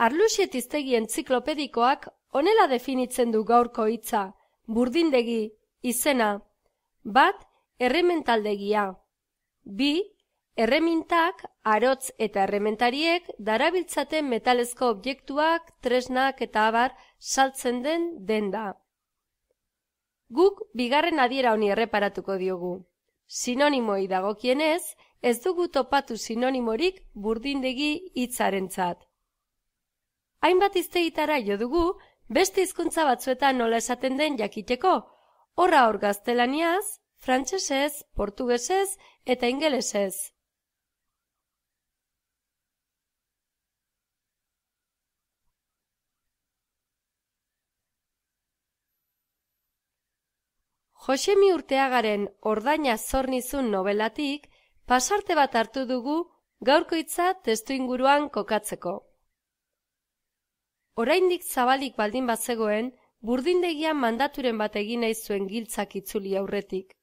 Arluxet iztegien ziklopedikoak onela definitzen du gaurko hitza, burdindegi, izena, bat, errementaldegia, bi, Erremintak, arotz eta errementariek darabiltzaten metalezko objektuak, tresnak eta abar saltzen den denda. Guk bigarren adiera honi erreparatuko diogu. Sinonimoi dagokienez, ez dugu topatu sinonimorik burdindegi hitzarentzat hainbat izteitara jo dugu, beste hizkuntza batzuetan nola esaten den jakiteko, horra hor gaztelaniaz, frantsesez, portugesez eta ingelesez. Josemi urteagaren ordaina zornizun nobelatik, pasarte bat hartu dugu gaurkoitza testu inguruan kokatzeko. Oraindik zabalik baldin bazegoen, burdindegian mandaturen bat egin nahi zuen giltzak itzuli aurretik.